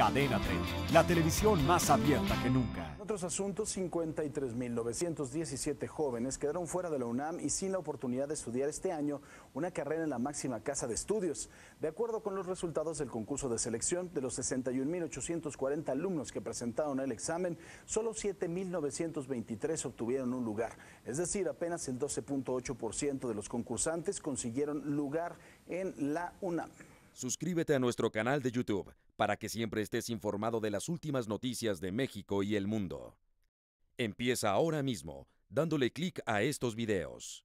Cadena 30, la televisión más abierta que nunca. En otros asuntos, 53.917 jóvenes quedaron fuera de la UNAM y sin la oportunidad de estudiar este año una carrera en la máxima casa de estudios. De acuerdo con los resultados del concurso de selección, de los 61.840 alumnos que presentaron el examen, solo 7.923 obtuvieron un lugar. Es decir, apenas el 12.8% de los concursantes consiguieron lugar en la UNAM. Suscríbete a nuestro canal de YouTube para que siempre estés informado de las últimas noticias de México y el mundo. Empieza ahora mismo dándole clic a estos videos.